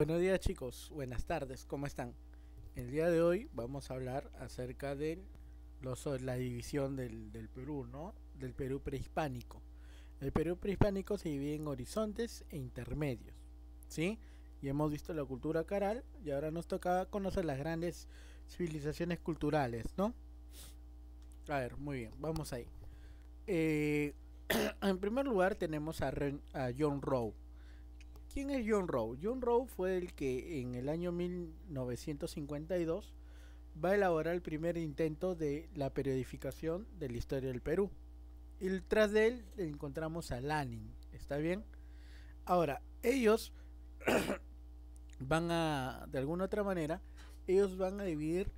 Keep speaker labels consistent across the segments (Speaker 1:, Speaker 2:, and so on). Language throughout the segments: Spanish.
Speaker 1: Buenos días chicos, buenas tardes, ¿cómo están? El día de hoy vamos a hablar acerca de los, la división del, Perú, ¿no? Del Perú prehispánico. El Perú prehispánico se divide en horizontes e intermedios, ¿sí? Y hemos visto la cultura caral y ahora nos toca conocer las grandes civilizaciones culturales, ¿no? A ver, muy bien, vamos ahí. Eh, en primer lugar tenemos a John Rowe. ¿Quién es John Rowe? John Rowe fue el que en el año 1952 va a elaborar el primer intento de la periodificación de la historia del Perú. Y tras de él encontramos a Lanin, ¿está bien? Ahora, ellos van a, de alguna otra manera, ellos van a dividir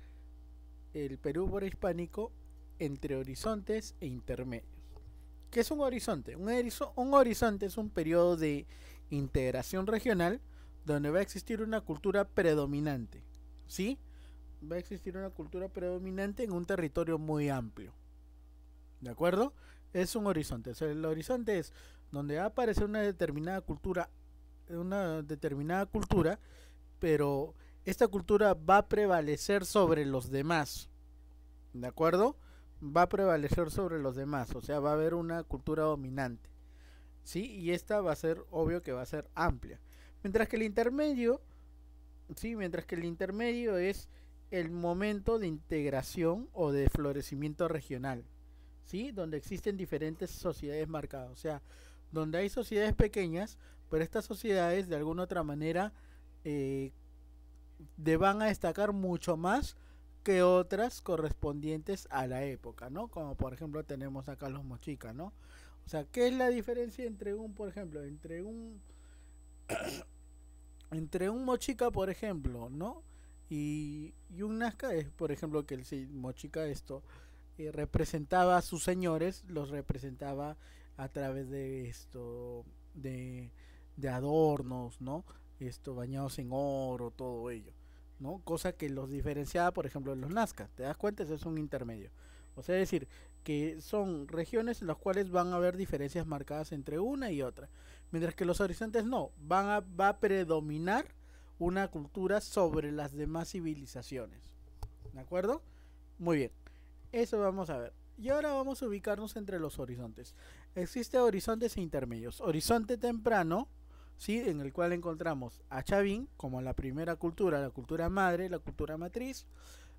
Speaker 1: el Perú por hispánico entre horizontes e intermedios. ¿Qué es un horizonte? Un, un horizonte es un periodo de integración regional donde va a existir una cultura predominante. ¿Sí? Va a existir una cultura predominante en un territorio muy amplio. ¿De acuerdo? Es un horizonte. O sea, el horizonte es donde va a aparecer una determinada cultura, una determinada cultura, pero esta cultura va a prevalecer sobre los demás. ¿De acuerdo? Va a prevalecer sobre los demás, o sea, va a haber una cultura dominante. ¿sí? Y esta va a ser, obvio que va a ser amplia. Mientras que el intermedio, ¿sí? Mientras que el intermedio es el momento de integración o de florecimiento regional, ¿sí? Donde existen diferentes sociedades marcadas, o sea, donde hay sociedades pequeñas, pero estas sociedades de alguna u otra manera eh, van a destacar mucho más que otras correspondientes a la época, ¿no? Como por ejemplo tenemos acá los mochicas, ¿no? O sea, ¿qué es la diferencia entre un, por ejemplo, entre un entre un mochica, por ejemplo, ¿no? Y, un nazca es, por ejemplo, que el mochica esto eh, representaba a sus señores, los representaba a través de esto, de, de adornos, ¿no? Esto, bañados en oro, todo ello, ¿no? Cosa que los diferenciaba, por ejemplo, de los Nazca. ¿Te das cuenta? Eso es un intermedio. O sea, es decir, que son regiones en las cuales van a haber diferencias marcadas entre una y otra. Mientras que los horizontes no, van a, va a predominar una cultura sobre las demás civilizaciones. ¿De acuerdo? Muy bien. Eso vamos a ver. Y ahora vamos a ubicarnos entre los horizontes. Existe horizontes e intermedios. Horizonte temprano, ¿sí? en el cual encontramos a Chavín como la primera cultura, la cultura madre, la cultura matriz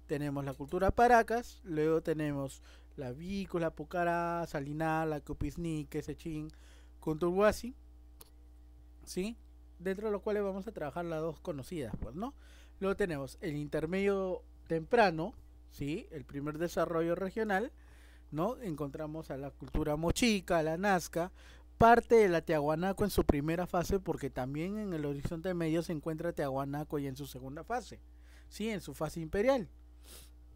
Speaker 1: tenemos la cultura Paracas, luego tenemos la Vícola, Pucará, la Copisnique, Sechín, Conturguasi, ¿sí? Dentro de los cuales vamos a trabajar las dos conocidas, pues, ¿no? Luego tenemos el intermedio temprano, ¿sí? El primer desarrollo regional, ¿no? Encontramos a la cultura mochica, la nazca, parte de la Tiahuanaco en su primera fase, porque también en el horizonte medio se encuentra Tiahuanaco y en su segunda fase, ¿sí? En su fase imperial.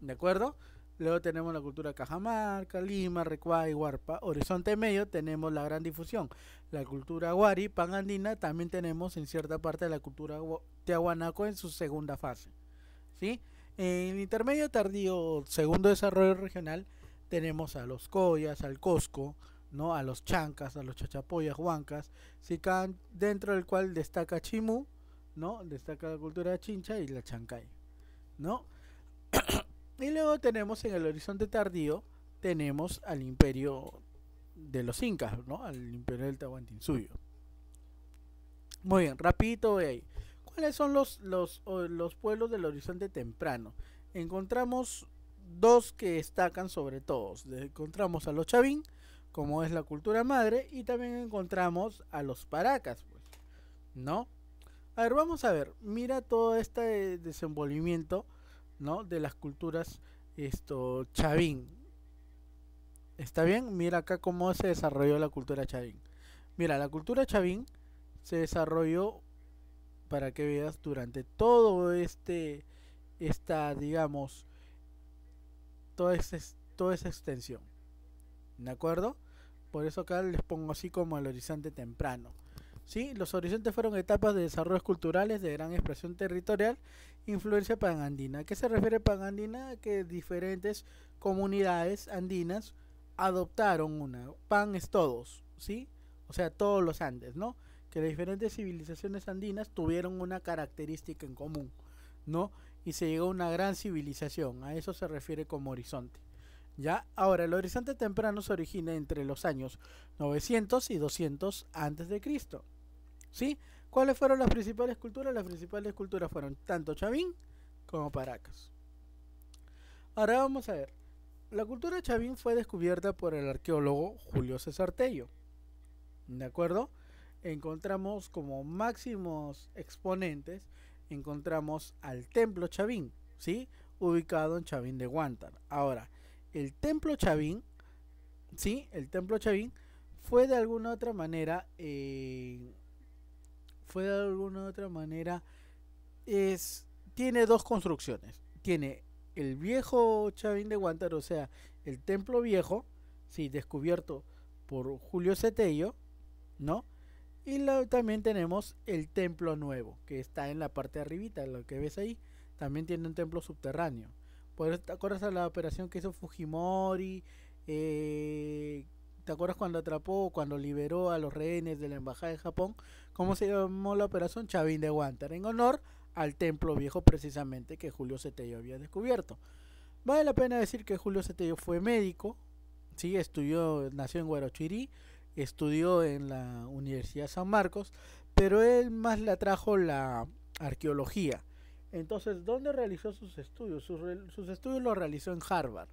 Speaker 1: ¿De acuerdo? Luego tenemos la cultura Cajamarca, Lima, y Huarpa. Horizonte Medio tenemos la gran difusión. La cultura Guari, Panandina, también tenemos en cierta parte de la cultura Tiahuanaco en su segunda fase. ¿Sí? En intermedio tardío, segundo desarrollo regional, tenemos a los Coyas, al Cosco, ¿no? a los Chancas, a los Chachapoyas, Huancas, Sican, dentro del cual destaca Chimú, ¿no? destaca la cultura chincha y la Chancay. ¿no? Y luego tenemos en el horizonte tardío, tenemos al imperio de los incas, ¿no? Al imperio del Tahuantinsuyo. Muy bien, rapidito voy ahí. ¿Cuáles son los, los, pueblos del horizonte temprano? Encontramos dos que destacan sobre todos. Encontramos a los Chavín, como es la cultura madre, y también encontramos a los Paracas, pues, ¿no? A ver, vamos a ver, mira todo este desenvolvimiento de las culturas esto, chavín. ¿Está bien? Mira acá cómo se desarrolló la cultura chavín. Mira, la cultura chavín se desarrolló para que veas durante todo este esta digamos toda esa, toda esa extensión. ¿De acuerdo? Por eso acá les pongo así como el horizonte temprano. ¿sí? Los horizontes fueron etapas de desarrollos culturales de gran expresión territorial, influencia panandina. ¿A qué se refiere panandina? Que diferentes comunidades andinas adoptaron una. Pan es todos, ¿sí? O sea, todos los Andes, ¿no? Que las diferentes civilizaciones andinas tuvieron una característica en común, ¿no? Y se llegó a una gran civilización, a eso se refiere como horizonte. ¿Ya? Ahora, el horizonte temprano se origina entre los años 900 y 200 antes de Cristo. ¿Sí? ¿Cuáles fueron las principales culturas? Las principales culturas fueron tanto Chavín como Paracas. Ahora vamos a ver. La cultura Chavín fue descubierta por el arqueólogo Julio César Tello. ¿De acuerdo? Encontramos como máximos exponentes, encontramos al templo Chavín, ¿sí? Ubicado en Chavín de Huántar Ahora, el templo Chavín, ¿sí? El templo Chavín fue de alguna otra manera... Eh, fue de alguna u otra manera, es, tiene dos construcciones. Tiene el viejo Chavín de Guantar, o sea, el templo viejo, sí, descubierto por Julio setello ¿no? Y también tenemos el templo nuevo, que está en la parte de arribita, lo que ves ahí. También tiene un templo subterráneo. ¿Te acuerdas de la operación que hizo Fujimori? Eh, ¿Te acuerdas cuando atrapó, cuando liberó a los rehenes de la embajada de Japón? ¿Cómo se llamó la operación? Chavín de Guantar, en honor al templo viejo precisamente que Julio Cetello había descubierto. Vale la pena decir que Julio Cetello fue médico, estudió, nació en Guarochirí, estudió en la Universidad San Marcos, pero él más le atrajo la arqueología. Entonces, ¿dónde realizó sus estudios? Sus, estudios los realizó en Harvard.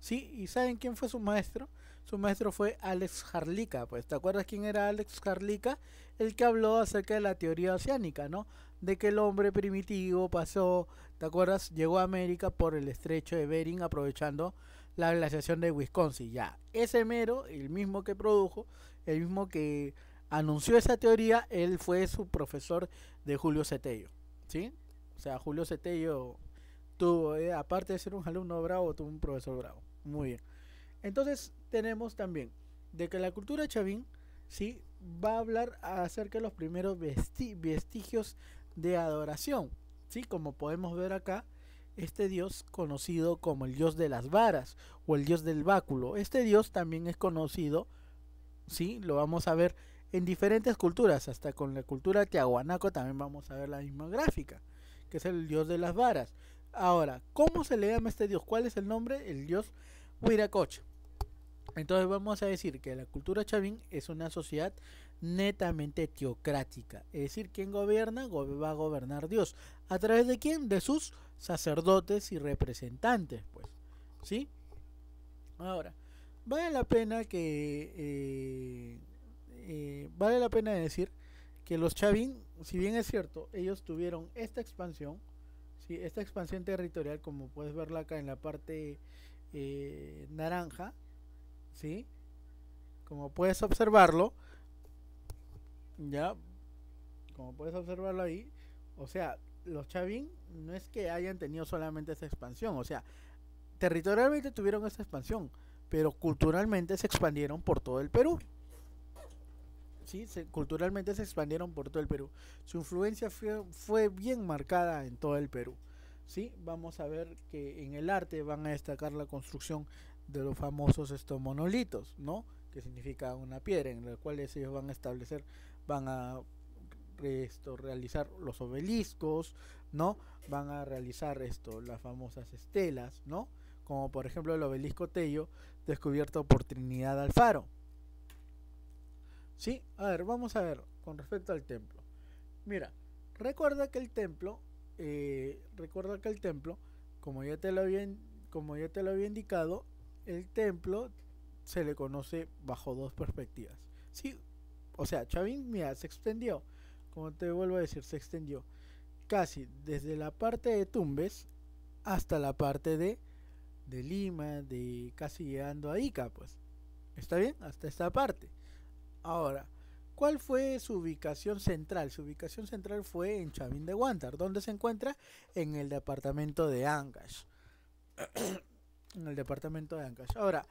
Speaker 1: ¿Sí? ¿Y saben quién fue su maestro? Su maestro fue Alex Harlica Pues, ¿te acuerdas quién era Alex Harlica? El que habló acerca de la teoría oceánica, ¿no? De que el hombre primitivo pasó, ¿te acuerdas? Llegó a América por el estrecho de Bering aprovechando la glaciación de Wisconsin. Ya, ese mero, el mismo que produjo, el mismo que anunció esa teoría, él fue su profesor de Julio Cetello. ¿Sí? O sea, Julio Cetello tuvo, eh, aparte de ser un alumno bravo, tuvo un profesor bravo. Muy bien. Entonces tenemos también de que la cultura chavín ¿sí? va a hablar acerca de los primeros vestigios de adoración. ¿sí? Como podemos ver acá, este dios conocido como el dios de las varas o el dios del báculo. Este dios también es conocido, ¿sí? lo vamos a ver en diferentes culturas, hasta con la cultura tiahuanaco también vamos a ver la misma gráfica, que es el dios de las varas. Ahora, ¿cómo se le llama a este dios? ¿Cuál es el nombre? El dios Huiracocha. Entonces vamos a decir que la cultura chavín es una sociedad netamente teocrática. Es decir, quien gobierna va a gobernar Dios. ¿A través de quién? De sus sacerdotes y representantes, pues. ¿Sí? Ahora, vale la pena que... Eh, eh, vale la pena decir que los chavín, si bien es cierto, ellos tuvieron esta expansión, ¿sí? esta expansión territorial, como puedes verla acá en la parte eh, naranja, ¿sí? Como puedes observarlo, ya, como puedes observarlo ahí, o sea, los Chavín no es que hayan tenido solamente esa expansión, o sea, territorialmente tuvieron esa expansión, pero culturalmente se expandieron por todo el Perú. Sí, culturalmente se expandieron por todo el Perú. Su influencia fue, fue, bien marcada en todo el Perú. ¿sí? Vamos a ver que en el arte van a destacar la construcción de los famosos estos monolitos, ¿no? Que significa una piedra en la cual ellos van a establecer, van a esto, realizar los obeliscos, ¿no? Van a realizar esto, las famosas estelas, ¿no? Como por ejemplo el obelisco Tello, descubierto por Trinidad Alfaro. Sí, a ver, vamos a ver con respecto al templo. Mira, recuerda que el templo, eh, recuerda que el templo, como ya te lo había, como ya te lo había indicado, el templo se le conoce bajo dos perspectivas. Sí, o sea, Chavín, mira, se extendió, como te vuelvo a decir, se extendió casi desde la parte de Tumbes hasta la parte de, de Lima, de casi llegando a Ica, pues. ¿Está bien? Hasta esta parte. Ahora, ¿cuál fue su ubicación central? Su ubicación central fue en Chavín de Huántar donde se encuentra en el departamento de Angas en el departamento de Ancash. Ahora,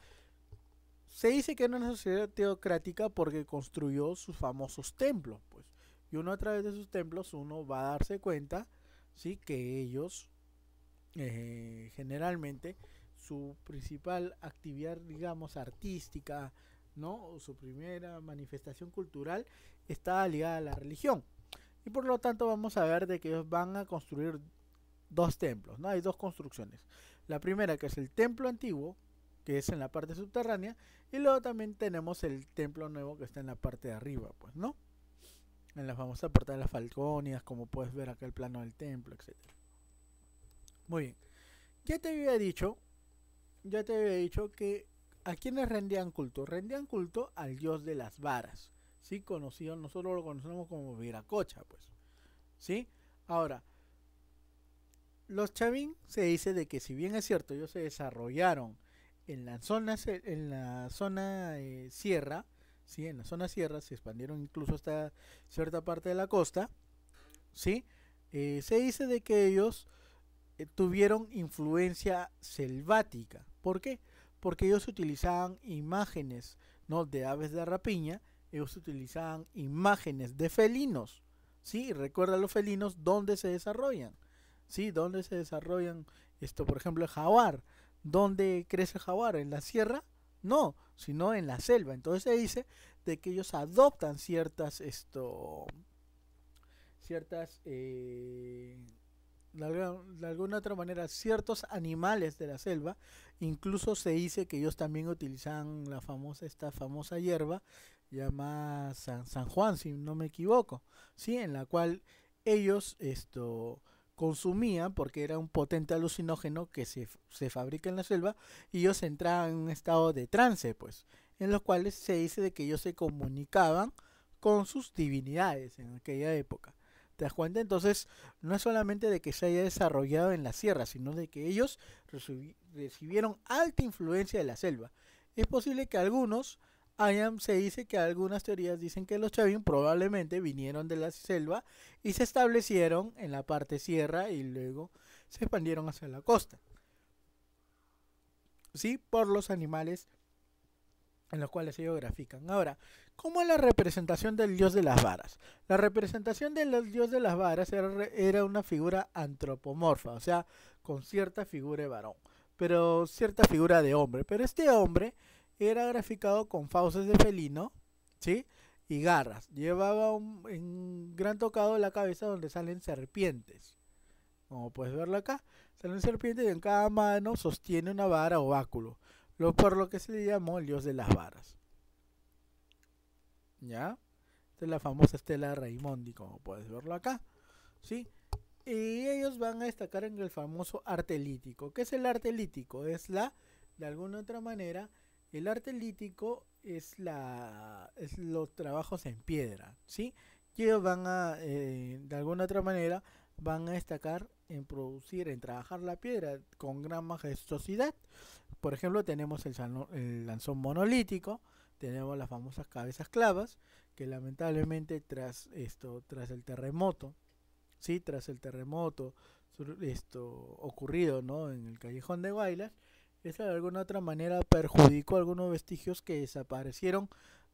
Speaker 1: se dice que era una sociedad teocrática porque construyó sus famosos templos, pues. Y uno a través de sus templos, uno va a darse cuenta, ¿sí? Que ellos, eh, generalmente, su principal actividad, digamos, artística, ¿no? O su primera manifestación cultural está ligada a la religión. Y por lo tanto vamos a ver de que ellos van a construir dos templos, ¿no? Hay dos construcciones. La primera que es el templo antiguo, que es en la parte subterránea, y luego también tenemos el templo nuevo que está en la parte de arriba, pues, ¿no? En la famosa puerta de las Falconias, como puedes ver acá el plano del templo, etc. Muy bien. Ya te había dicho, ya te había dicho que a quienes rendían culto. Rendían culto al dios de las varas, ¿sí? Conocido, nosotros lo conocemos como Viracocha, pues, ¿sí? Ahora, los Chavín se dice de que si bien es cierto, ellos se desarrollaron en la zona, en la zona eh, sierra, ¿sí? en la zona sierra, se expandieron incluso hasta cierta parte de la costa, ¿sí? Eh, se dice de que ellos eh, tuvieron influencia selvática. ¿Por qué? Porque ellos utilizaban imágenes ¿no? de aves de rapiña, ellos utilizaban imágenes de felinos. ¿sí? Recuerda los felinos dónde se desarrollan. ¿sí? ¿dónde se desarrollan esto, por ejemplo, el jaguar. ¿Dónde crece el jaguar? ¿En la sierra? No, sino en la selva. Entonces se dice de que ellos adoptan ciertas, esto, ciertas, eh, de alguna, otra manera, ciertos animales de la selva. Incluso se dice que ellos también utilizan la famosa, esta famosa hierba llamada San, San Juan, si no me equivoco, ¿sí? En la cual ellos, esto, consumía porque era un potente alucinógeno que se, se fabrica en la selva y ellos entraban en un estado de trance, pues, en los cuales se dice de que ellos se comunicaban con sus divinidades en aquella época. ¿Te das cuenta? Entonces, no es solamente de que se haya desarrollado en la sierra, sino de que ellos recibieron alta influencia de la selva. Es posible que algunos se dice que algunas teorías dicen que los Chavín probablemente vinieron de la selva y se establecieron en la parte sierra y luego se expandieron hacia la costa. ¿Sí? Por los animales en los cuales ellos grafican. Ahora, ¿cómo es la representación del dios de las varas? La representación del dios de las varas era, era una figura antropomorfa, o sea, con cierta figura de varón, pero cierta figura de hombre. Pero este hombre era graficado con fauces de felino, ¿sí? Y garras. Llevaba un, gran tocado en la cabeza donde salen serpientes. Como puedes verlo acá, salen serpientes y en cada mano sostiene una vara o báculo, lo, por lo que se le llamó el dios de las varas. ¿Ya? Esta es la famosa estela de Raimondi, como puedes verlo acá. ¿Sí? Y ellos van a destacar en el famoso arte lítico. ¿Qué es el arte lítico? Es la, de alguna otra manera, el arte lítico es, la, los trabajos en piedra, ¿sí? ellos van a, eh, de alguna otra manera, van a destacar en producir, en trabajar la piedra con gran majestuosidad. Por ejemplo, tenemos el, lanzón monolítico, tenemos las famosas cabezas clavas, que lamentablemente tras esto, tras el terremoto, sí, tras el terremoto esto ocurrido, En el callejón de Guaylas, esa de alguna otra manera perjudicó algunos vestigios que desaparecieron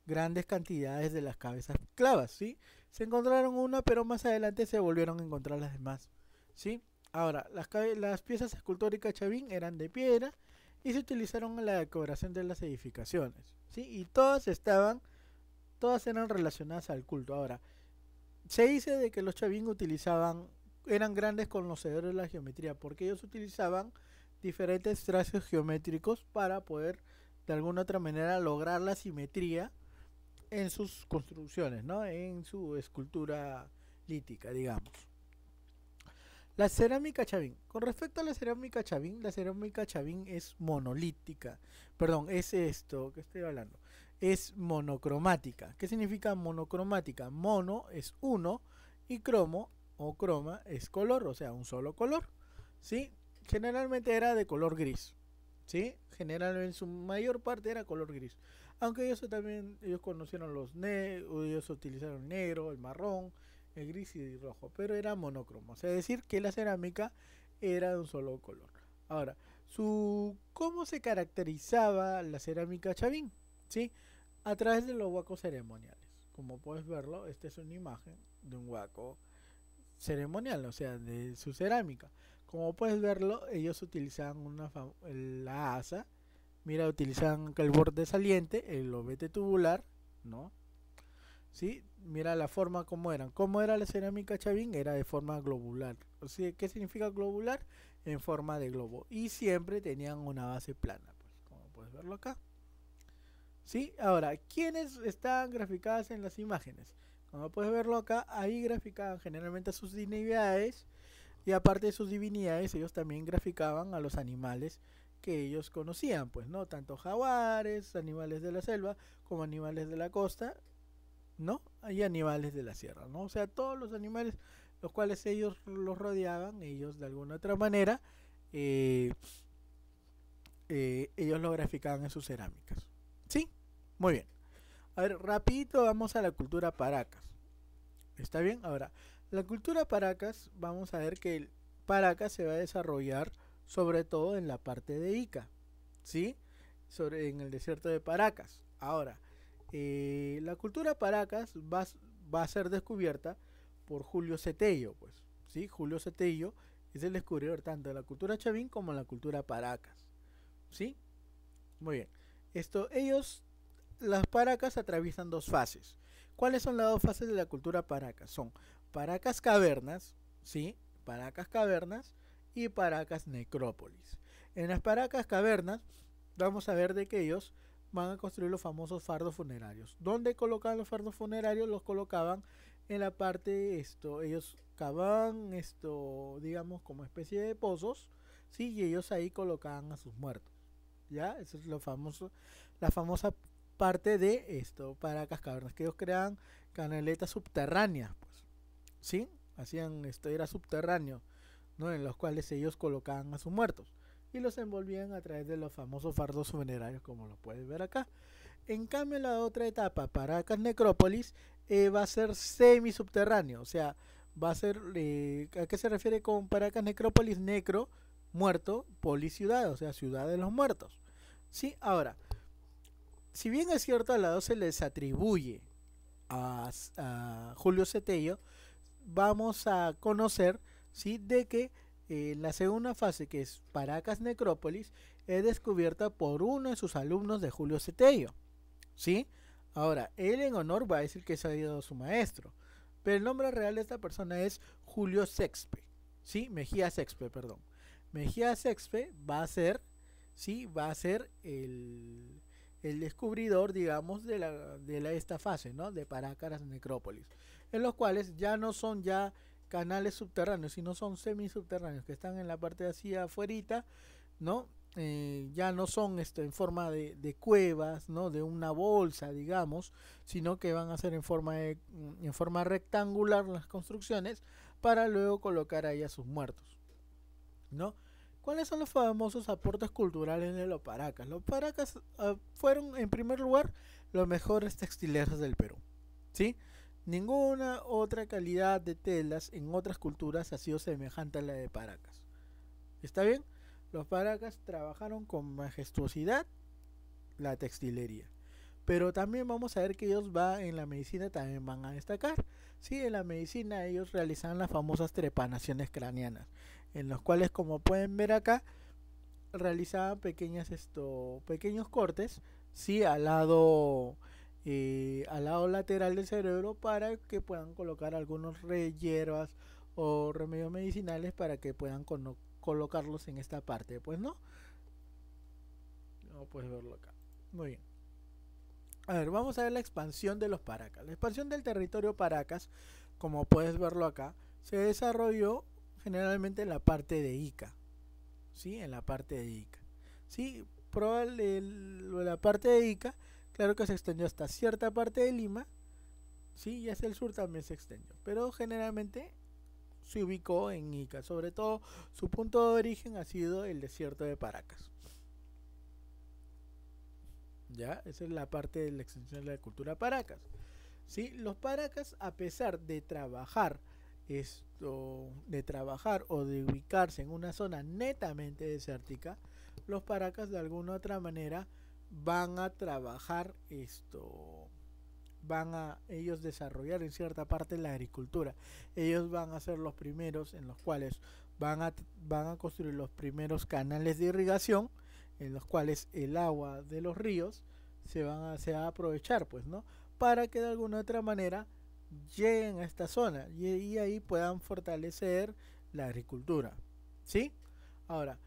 Speaker 1: grandes cantidades de las cabezas clavas, ¿sí? Se encontraron una, pero más adelante se volvieron a encontrar las demás, ¿sí? Ahora, las, piezas escultóricas Chavín eran de piedra y se utilizaron en la decoración de las edificaciones, ¿sí? Y todas estaban, todas eran relacionadas al culto. Ahora, se dice de que los Chavín utilizaban, eran grandes conocedores de la geometría, porque ellos utilizaban diferentes trazos geométricos para poder de alguna otra manera lograr la simetría en sus construcciones, ¿no? en su escultura lítica, digamos. La cerámica chavín. Con respecto a la cerámica chavín, la cerámica chavín es monolítica. Perdón, es esto que estoy hablando. Es monocromática. ¿Qué significa monocromática? Mono es uno y cromo o croma es color, o sea, un solo color. ¿Sí? generalmente era de color gris. ¿Sí? Generalmente su mayor parte era color gris. Aunque ellos también, ellos conocieron los negros, ellos utilizaron negro, el marrón, el gris y el rojo, pero era monocromo. es decir que la cerámica era de un solo color. Ahora, su, ¿cómo se caracterizaba la cerámica chavín? ¿Sí? A través de los huacos ceremoniales. Como puedes verlo, esta es una imagen de un huaco ceremonial, o sea, de su cerámica. Como puedes verlo, ellos utilizaban una la asa. Mira, utilizaban el borde saliente, el obete tubular, ¿no? ¿Sí? Mira la forma como eran. ¿Cómo era la cerámica chavín? Era de forma globular. ¿qué significa globular? En forma de globo. Y siempre tenían una base plana, pues, como puedes verlo acá. ¿Sí? Ahora, ¿quiénes están graficadas en las imágenes? Como puedes verlo acá, ahí graficaban generalmente sus divinidades y aparte de sus divinidades, ellos también graficaban a los animales que ellos conocían, pues, ¿no? Tanto jaguares, animales de la selva, como animales de la costa, ¿no? hay animales de la sierra, ¿no? O sea, todos los animales los cuales ellos los rodeaban, ellos de alguna otra manera, eh, eh, ellos lo graficaban en sus cerámicas. ¿Sí? Muy bien. A ver, rapidito vamos a la cultura Paracas. ¿Está bien? Ahora, la cultura Paracas, vamos a ver que el Paracas se va a desarrollar sobre todo en la parte de Ica, ¿sí? Sobre, en el desierto de Paracas. Ahora, eh, la cultura Paracas va, a ser descubierta por Julio Cetello, pues, ¿sí? Julio Cetello es el descubridor tanto de la cultura Chavín como de la cultura Paracas, ¿sí? Muy bien. Esto, ellos, las Paracas atraviesan dos fases. ¿Cuáles son las dos fases de la cultura Paracas? Son Paracas Cavernas, ¿sí? Paracas Cavernas y Paracas Necrópolis. En las Paracas Cavernas vamos a ver de que ellos van a construir los famosos fardos funerarios. ¿Dónde colocaban los fardos funerarios? Los colocaban en la parte de esto. Ellos cavaban esto, digamos, como especie de pozos, ¿sí? Y ellos ahí colocaban a sus muertos. ¿Ya? Eso es lo famoso, la famosa parte de esto, Paracas Cavernas, que ellos crean canaletas subterráneas ¿sí? Hacían, esto era subterráneo, ¿no? En los cuales ellos colocaban a sus muertos y los envolvían a través de los famosos fardos funerarios, como lo puedes ver acá. En cambio, la otra etapa, Paracas Necrópolis, eh, va a ser subterráneo o sea, va a ser, eh, ¿a qué se refiere con Paracas Necrópolis? Necro, muerto, poli ciudad, o sea, ciudad de los muertos. Sí, ahora, si bien es cierto, a la se les atribuye a, a Julio Cetello vamos a conocer ¿sí? de que eh, la segunda fase, que es Paracas Necrópolis, es descubierta por uno de sus alumnos de Julio Cetello. ¿sí? Ahora, él en honor va a decir que se es ido su maestro, pero el nombre real de esta persona es Julio Sexpe. ¿sí? Mejía Sexpe, perdón. Mejía Sexpe va a ser, ¿sí? va a ser el, el descubridor, digamos, de, la, de esta fase, ¿no? De Parácaras Necrópolis, en los cuales ya no son ya canales subterráneos, sino son semisubterráneos que están en la parte de así afuera ¿no? Eh, ya no son esto, en forma de, cuevas, ¿no? De una bolsa, digamos, sino que van a ser en forma, en forma rectangular las construcciones para luego colocar ahí a sus muertos, ¿no? ¿Cuáles son los famosos aportes culturales de los Paracas? Los Paracas ah, fueron, en primer lugar, los mejores textileros del Perú. ¿Sí? Ninguna otra calidad de telas en otras culturas ha sido semejante a la de Paracas. ¿Está bien? Los Paracas trabajaron con majestuosidad la textilería. Pero también vamos a ver que ellos va en la medicina, también van a destacar. Sí, en la medicina ellos realizan las famosas trepanaciones craneanas en los cuales como pueden ver acá realizaban pequeñas pequeños cortes sí al lado eh, al lado lateral del cerebro para que puedan colocar algunos hierbas o remedios medicinales para que puedan colocarlos en esta parte pues no no puedes verlo acá muy bien a ver, vamos a ver la expansión de los Paracas. La expansión del territorio Paracas, como puedes verlo acá, se desarrolló generalmente en la parte de ICA. ¿Sí? En la parte de ICA. ¿Sí? Probable la parte de ICA, claro que se extendió hasta cierta parte de Lima. ¿Sí? Y hacia el sur también se extendió. Pero generalmente se ubicó en Ica. Sobre todo, su punto de origen ha sido el desierto de Paracas. ¿Ya? Esa es la parte de la extensión de la cultura Paracas. ¿Sí? Los Paracas, a pesar de trabajar esto de trabajar o de ubicarse en una zona netamente desértica, los paracas de alguna otra manera van a trabajar esto van a ellos desarrollar en cierta parte la agricultura. Ellos van a ser los primeros en los cuales van a, van a construir los primeros canales de irrigación en los cuales el agua de los ríos se, van a, va a aprovechar, pues, ¿no? Para que de alguna otra manera lleguen a esta zona y, ahí puedan fortalecer la agricultura. ¿Sí? Ahora,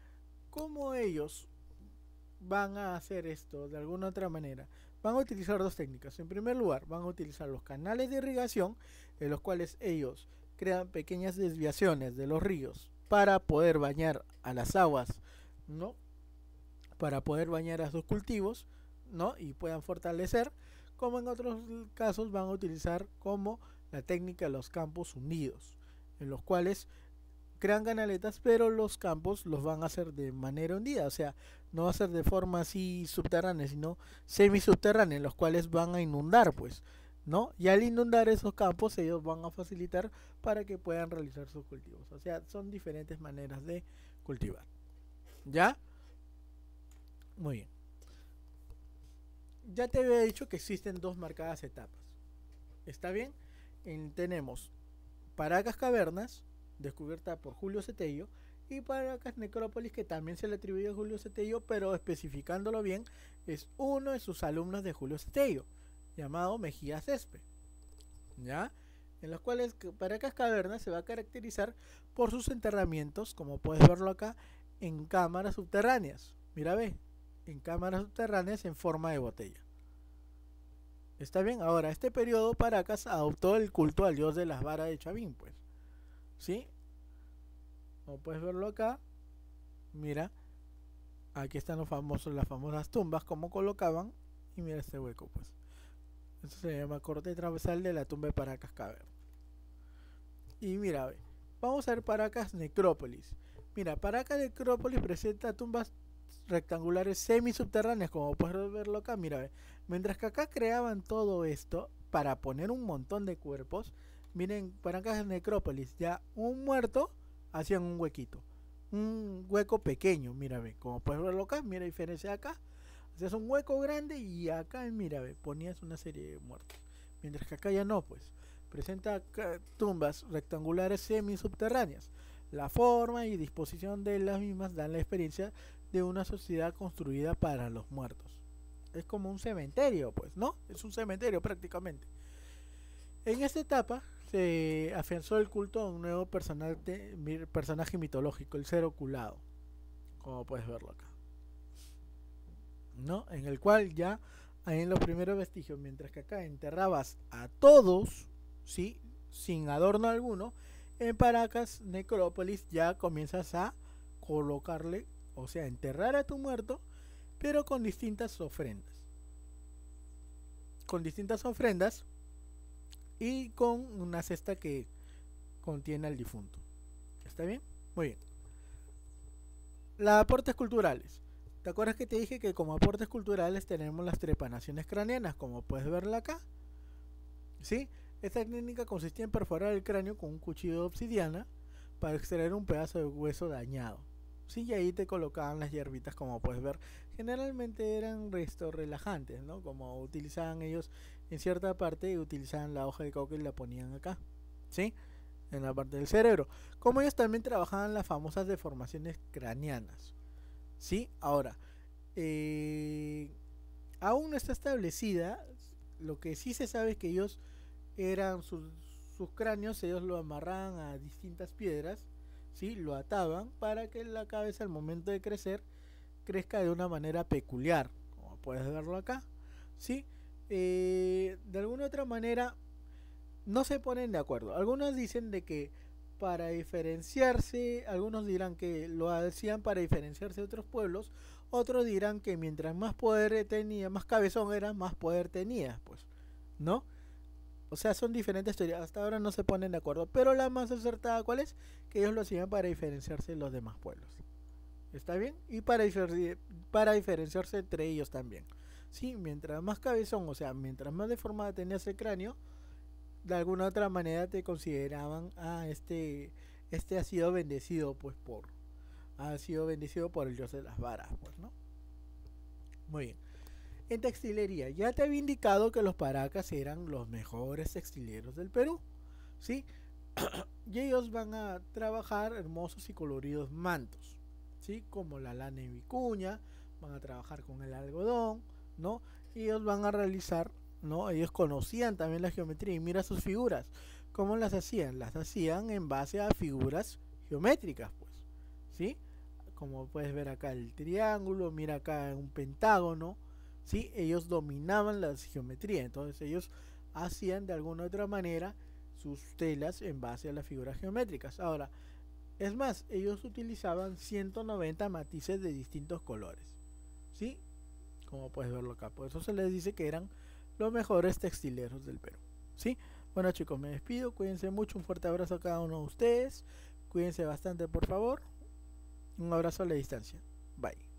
Speaker 1: ¿cómo ellos van a hacer esto de alguna otra manera? Van a utilizar dos técnicas. En primer lugar, van a utilizar los canales de irrigación en los cuales ellos crean pequeñas desviaciones de los ríos para poder bañar a las aguas, ¿no? Para poder bañar a sus cultivos, ¿no? Y puedan fortalecer como en otros casos van a utilizar como la técnica los campos unidos, en los cuales crean canaletas, pero los campos los van a hacer de manera hundida, o sea, no va a ser de forma así subterránea, sino semisubterránea, en los cuales van a inundar, pues, ¿no? Y al inundar esos campos, ellos van a facilitar para que puedan realizar sus cultivos, o sea, son diferentes maneras de cultivar, ¿ya? Muy bien ya te había dicho que existen dos marcadas etapas. ¿Está bien? tenemos Paracas Cavernas, descubierta por Julio Cetello, y Paracas Necrópolis, que también se le atribuye a Julio Cetello, pero especificándolo bien, es uno de sus alumnos de Julio Cetello, llamado Mejía Césped. ¿Ya? En los cuales Paracas Cavernas se va a caracterizar por sus enterramientos, como puedes verlo acá, en cámaras subterráneas. Mira, ve, en cámaras subterráneas en forma de botella. Está bien, ahora, este periodo Paracas adoptó el culto al dios de las varas de Chavín, pues. ¿Sí? Como puedes verlo acá, mira, aquí están los famosos, las famosas tumbas, como colocaban, y mira este hueco, pues. Esto se llama corte transversal de la tumba de Paracas Y mira, vamos a ver Paracas Necrópolis. Mira, Paracas Necrópolis presenta tumbas rectangulares semisubterráneas, como puedes verlo acá, mira, mientras que acá creaban todo esto para poner un montón de cuerpos, miren, para acá es necrópolis, ya un muerto hacían un huequito, un hueco pequeño, mira, como puedes verlo acá, mira la diferencia acá, hacías un hueco grande y acá, mira, ponías una serie de muertos, mientras que acá ya no, pues, presenta tumbas rectangulares semisubterráneas. La forma y disposición de las mismas dan la experiencia de una sociedad construida para los muertos. Es como un cementerio, pues, ¿no? Es un cementerio prácticamente. En esta etapa se afianzó el culto a un nuevo personaje, mitológico, el ser oculado, como puedes verlo acá. ¿No? En el cual ya en los primeros vestigios, mientras que acá enterrabas a todos, ¿sí? sin adorno alguno, en Paracas Necrópolis ya comienzas a colocarle o sea, enterrar a tu muerto, pero con distintas ofrendas. Con distintas ofrendas y con una cesta que contiene al difunto. ¿Está bien? Muy bien. Las aportes culturales. ¿Te acuerdas que te dije que como aportes culturales tenemos las trepanaciones craneanas, como puedes verla acá? ¿Sí? Esta técnica consistía en perforar el cráneo con un cuchillo de obsidiana para extraer un pedazo de hueso dañado. Sí, y ahí te colocaban las hierbitas, como puedes ver. Generalmente eran restos relajantes, ¿no? Como utilizaban ellos en cierta parte, utilizaban la hoja de coco y la ponían acá, ¿sí? En la parte del cerebro. Como ellos también trabajaban las famosas deformaciones craneanas, ¿sí? Ahora, eh, aún no está establecida. Lo que sí se sabe es que ellos eran sus, sus cráneos, ellos lo amarraban a distintas piedras lo ataban para que la cabeza al momento de crecer crezca de una manera peculiar, como puedes verlo acá. ¿sí? Eh, de alguna otra manera no se ponen de acuerdo. Algunos dicen de que para diferenciarse, algunos dirán que lo hacían para diferenciarse de otros pueblos, otros dirán que mientras más poder tenía, más cabezón era, más poder tenía, pues, ¿no? O sea, son diferentes teorías. Hasta ahora no se ponen de acuerdo. Pero la más acertada, ¿cuál es? que ellos lo hacían para diferenciarse de los demás pueblos. ¿Está bien? Y para, para diferenciarse entre ellos también. Sí, mientras más cabezón, o sea, mientras más deformada tenías el cráneo, de alguna otra manera te consideraban, a ah, este, este ha sido bendecido, pues, por, ha sido bendecido por el dios de las varas, pues, ¿no? Muy bien. En textilería, ya te había indicado que los paracas eran los mejores textileros del Perú, ¿sí? sí y ellos van a trabajar hermosos y coloridos mantos, ¿sí? Como la lana y vicuña, van a trabajar con el algodón, ¿no? ellos van a realizar, ¿no? Ellos conocían también la geometría y mira sus figuras. ¿Cómo las hacían? Las hacían en base a figuras geométricas, pues, ¿sí? Como puedes ver acá el triángulo, mira acá un pentágono, ¿sí? Ellos dominaban la geometría, entonces ellos hacían de alguna u otra manera sus telas en base a las figuras geométricas. Ahora, es más, ellos utilizaban 190 matices de distintos colores. ¿Sí? Como puedes verlo acá. Por eso se les dice que eran los mejores textileros del Perú. ¿Sí? Bueno chicos, me despido. Cuídense mucho. Un fuerte abrazo a cada uno de ustedes. Cuídense bastante, por favor. Un abrazo a la distancia. Bye.